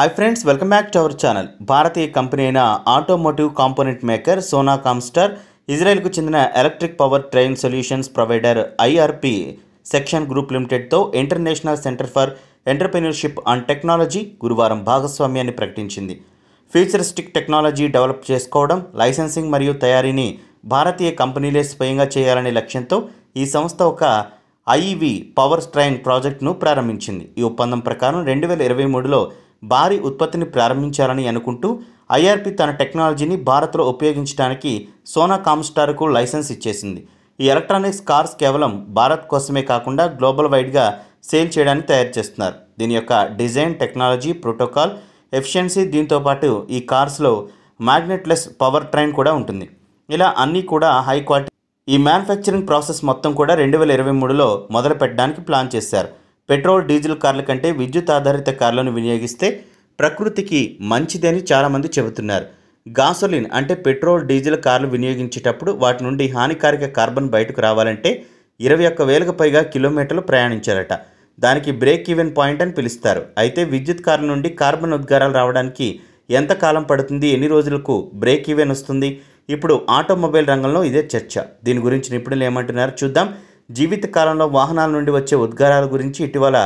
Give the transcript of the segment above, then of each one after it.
hi friends welcome back to our channel భారతీయ company అయిన automotive component maker Sona Comstar ఇజ్రాయెల్కు చెందిన electric power train solutions provider IRP section group లిమిటెడ్తో international centre for entrepreneurship and technology గురువారం భాగస్వామ్యాన్ని ప్రకటించింది futuristic technology develop చేసుకోవడం licensing మరియు తయారీని భారతీయ కంపెనీలే స్వయంగా చేయాలనే లక్ష్యంతో ఈ సంస్థ ఒక ఐఈవి పవర్ స్ట్రైన్ ప్రాజెక్టును ప్రారంభించింది ఈ ఒప్పందం ప్రకారం రెండు వేల ఇరవై మూడులో భారీ ఉత్పత్తిని ప్రారంభించాలని అనుకుంటూ ఐఆర్పి తన టెక్నాలజీని భారత్లో ఉపయోగించడానికి సోనా కామ్స్టార్కు లైసెన్స్ ఇచ్చేసింది ఈ ఎలక్ట్రానిక్స్ కార్స్ కేవలం భారత్ కోసమే కాకుండా గ్లోబల్ వైడ్గా సేల్ చేయడానికి తయారు చేస్తున్నారు దీని యొక్క డిజైన్ టెక్నాలజీ ప్రోటోకాల్ ఎఫిషియన్సీ దీంతోపాటు ఈ కార్స్లో మ్యాగ్నెట్లెస్ పవర్ ట్రైన్ కూడా ఉంటుంది ఇలా అన్నీ కూడా హై క్వాలిటీ ఈ మ్యానుఫ్యాక్చరింగ్ ప్రాసెస్ మొత్తం కూడా రెండు వేల ఇరవై మూడులో మొదలు పెట్టడానికి ప్లాన్ చేశారు పెట్రోల్ డీజిల్ కార్ల కంటే విద్యుత్ ఆధారిత కార్లను వినియోగిస్తే ప్రకృతికి మంచిదని చాలామంది చెబుతున్నారు గాసోలిన్ అంటే పెట్రోల్ డీజిల్ కార్లు వినియోగించేటప్పుడు వాటి నుండి హానికారక కార్బన్ బయటకు రావాలంటే ఇరవై ఒక్క వేలకు పైగా కిలోమీటర్లు ప్రయాణించారట దానికి బ్రేక్ ఈవెన్ పాయింట్ అని పిలుస్తారు అయితే విద్యుత్ కార్ల నుండి కార్బన్ ఉద్గారాలు రావడానికి ఎంత కాలం పడుతుంది ఎన్ని రోజులకు బ్రేక్ ఈవెన్ వస్తుంది ఇప్పుడు ఆటోమొబైల్ రంగంలో ఇదే చర్చ దీని గురించి నిపుణులు ఏమంటున్నారు చూద్దాం జీవితకాలంలో వాహనాల నుండి వచ్చే ఉద్గారాల గురించి ఇటీవల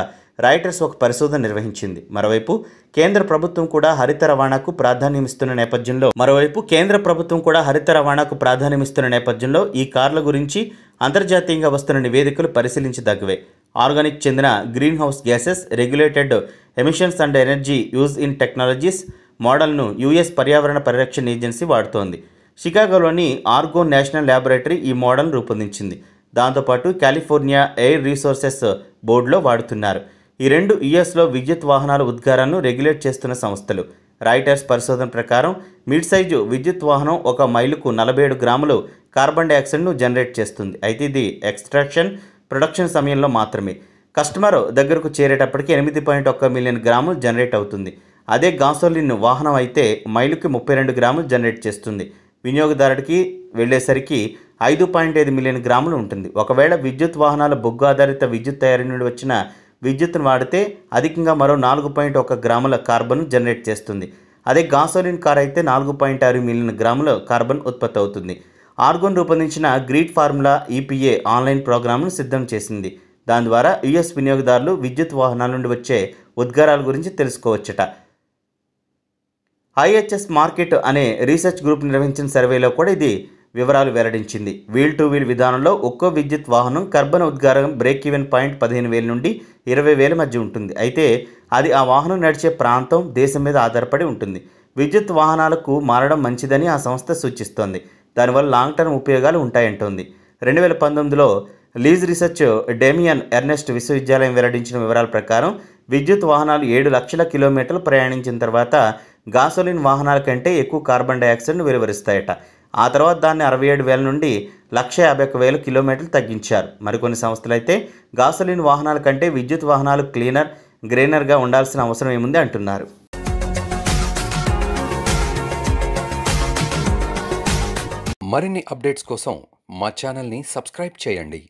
రాయిటర్స్ ఒక పరిశోధన నిర్వహించింది మరోవైపు కేంద్ర ప్రభుత్వం కూడా హరిత రవాణాకు ప్రాధాన్యం ఇస్తున్న నేపథ్యంలో మరోవైపు కేంద్ర ప్రభుత్వం కూడా హరిత రవాణాకు ప్రాధాన్యం ఇస్తున్న నేపథ్యంలో ఈ కార్ల గురించి అంతర్జాతీయంగా వస్తున్న నివేదికలు పరిశీలించదగ్గవే ఆర్గానిక్ చెందిన greenhouse gases regulated emissions and energy use in technologies మోడల్ను యుఎస్ పర్యావరణ పరిరక్షణ ఏజెన్సీ వాడుతోంది షికాగోలోని ఆర్గో నేషనల్ ల్యాబొరేటరీ ఈ మోడల్ రూపొందించింది దాంతోపాటు కాలిఫోర్నియా ఎయిర్ రీసోర్సెస్ బోర్డులో వాడుతున్నారు ఈ రెండు యుఎస్లో విద్యుత్ వాహనాల ఉద్గారాలను రెగ్యులేట్ చేస్తున్న సంస్థలు రాయిటర్స్ పరిశోధన ప్రకారం మిడ్ సైజు విద్యుత్ వాహనం ఒక మైలుకు నలభై ఏడు గ్రాములు కార్బన్ డైఆక్సైడ్ను జనరేట్ చేస్తుంది అయితే ఇది ఎక్స్ట్రాక్షన్ ప్రొడక్షన్ సమయంలో మాత్రమే కస్టమర్ దగ్గరకు చేరేటప్పటికి ఎనిమిది పాయింట్ ఒక్క మిలియన్ గ్రాములు జనరేట్ అవుతుంది అదే గాసోలిన్ వాహనం అయితే మైలుకి ముప్పై రెండు గ్రాములు జనరేట్ చేస్తుంది వినియోగదారుడికి వెళ్ళేసరికి ఐదు పాయింట్ ఐదు మిలియన్ గ్రాములు ఉంటుంది ఒకవేళ విద్యుత్ వాహనాల బొగ్గు ఆధారిత విద్యుత్ తయారీ నుండి వచ్చిన విద్యుత్ను వాడితే అధికంగా మరో నాలుగు పాయింట్ ఒక గ్రాముల కార్బన్ జనరేట్ చేస్తుంది అదే గాసోలిన్ కార్ అయితే నాలుగు పాయింట్ ఆరు మిలియన్ గ్రాముల కార్బన్ ఉత్పత్తి అవుతుంది ఆర్గోన్ రూపొందించిన GREET formula EPA e online ప్రోగ్రామ్ను సిద్ధం చేసింది దాని ద్వారా యుఎస్ వినియోగదారులు విద్యుత్ వాహనాల నుండి వచ్చే ఉద్గారాల గురించి తెలుసుకోవచ్చట ఐహెచ్ఎస్ మార్కెట్ అనే రీసెర్చ్ గ్రూప్ నిర్వహించిన సర్వేలో కూడా ఇది వివరాలు వెల్లడించింది వీల్ టు వీల్ విధానంలో ఒక్కో విద్యుత్ వాహనం కర్బన ఉద్గారం బ్రేక్ ఈవెన్ పాయింట్ పదిహేను వేల నుండి ఇరవై వేల మధ్య ఉంటుంది అయితే అది ఆ వాహనం నడిచే ప్రాంతం దేశం మీద ఆధారపడి ఉంటుంది విద్యుత్ వాహనాలకు మారడం మంచిదని ఆ సంస్థ సూచిస్తోంది దానివల్ల లాంగ్ టర్మ్ ఉపయోగాలు ఉంటాయంటోంది రెండు వేల పంతొమ్మిదిలో లీజ్ రీసెర్చ్ డేమియన్ ఎర్నెస్ట్ విశ్వవిద్యాలయం వెల్లడించిన వివరాల ప్రకారం విద్యుత్ వాహనాలు ఏడు లక్షల కిలోమీటర్లు ప్రయాణించిన తర్వాత గాసోలిన్ వాహనాల కంటే ఎక్కువ కార్బన్ డైఆక్సైడ్ను వెలువరిస్తాయట ఆ తర్వాత దాన్ని అరవై ఏడు వేల నుండి లక్ష యాభై ఒక్క వేల కిలోమీటర్లు తగ్గించారు మరికొన్ని సంస్థలు అయితే గాసోలిన్ వాహనాల కంటే విద్యుత్ వాహనాలు క్లీనర్ గ్రేనర్గా ఉండాల్సిన అవసరం ఏముంది అంటున్నారు మరిన్ని అప్డేట్స్ కోసం మా ఛానల్ని సబ్స్క్రైబ్ చేయండి